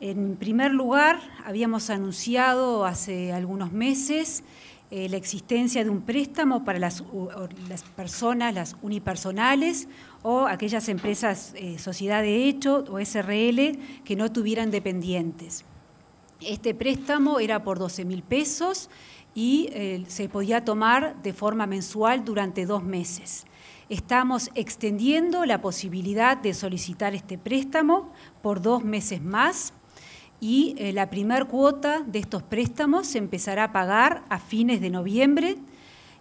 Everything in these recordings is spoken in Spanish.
En primer lugar, habíamos anunciado hace algunos meses eh, la existencia de un préstamo para las, personas, las unipersonales o aquellas empresas, eh, sociedad de hecho o SRL, que no tuvieran dependientes. Este préstamo era por 12 mil pesos y eh, se podía tomar de forma mensual durante dos meses. Estamos extendiendo la posibilidad de solicitar este préstamo por dos meses más y eh, la primera cuota de estos préstamos se empezará a pagar a fines de noviembre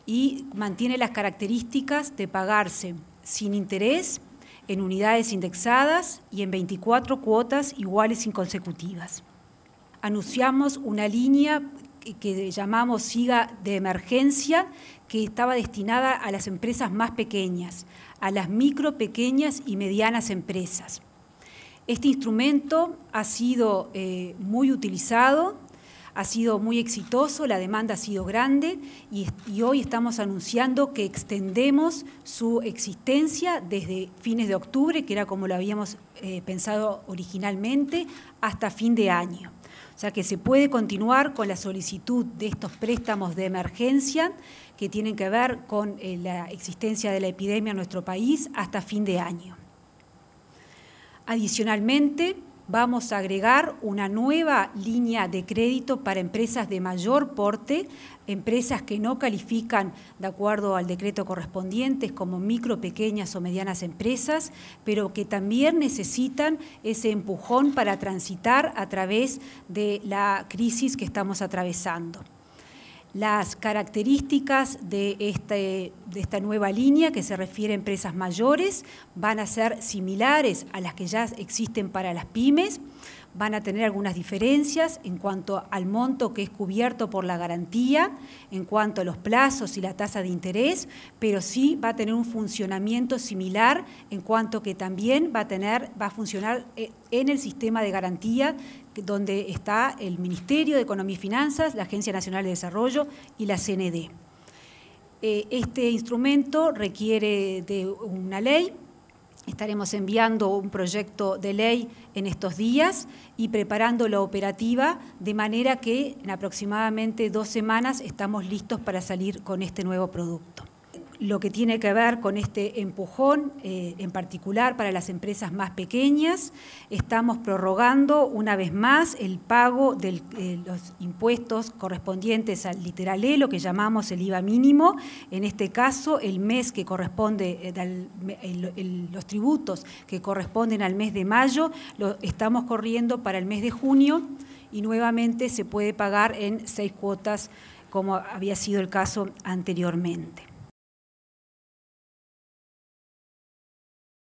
y mantiene las características de pagarse sin interés, en unidades indexadas y en 24 cuotas iguales inconsecutivas. consecutivas. Anunciamos una línea que llamamos SIGA de emergencia, que estaba destinada a las empresas más pequeñas, a las micro, pequeñas y medianas empresas. Este instrumento ha sido eh, muy utilizado, ha sido muy exitoso, la demanda ha sido grande y, hoy estamos anunciando que extendemos su existencia desde fines de octubre, que era como lo habíamos eh, pensado originalmente, hasta fin de año. O sea que se puede continuar con la solicitud de estos préstamos de emergencia que tienen que ver con eh, la existencia de la epidemia en nuestro país hasta fin de año. Adicionalmente, vamos a agregar una nueva línea de crédito para empresas de mayor porte, empresas que no califican de acuerdo al decreto correspondiente como micro, pequeñas o medianas empresas, pero que también necesitan ese empujón para transitar a través de la crisis que estamos atravesando. Las características de este de esta nueva línea que se refiere a empresas mayores van a ser similares a las que ya existen para las pymes, van a tener algunas diferencias en cuanto al monto que es cubierto por la garantía, en cuanto a los plazos y la tasa de interés, pero sí va a tener un funcionamiento similar en cuanto que también va a tener va a funcionar eh, en el sistema de garantía donde está el Ministerio de Economía y Finanzas, la Agencia Nacional de Desarrollo y la CND. Eh, este instrumento requiere de una ley. Estaremos enviando un proyecto de ley en estos días y preparando la operativa de manera que en aproximadamente dos semanas estamos listos para salir con este nuevo producto lo que tiene que ver con este empujón, eh, en particular para las empresas más pequeñas. Estamos prorrogando una vez más el pago de eh, los impuestos correspondientes al literal E, lo que llamamos el IVA mínimo. En este caso, el mes que corresponde, eh, los tributos que corresponden al mes de mayo, lo estamos corriendo para el mes de junio y nuevamente se puede pagar en seis cuotas como había sido el caso anteriormente.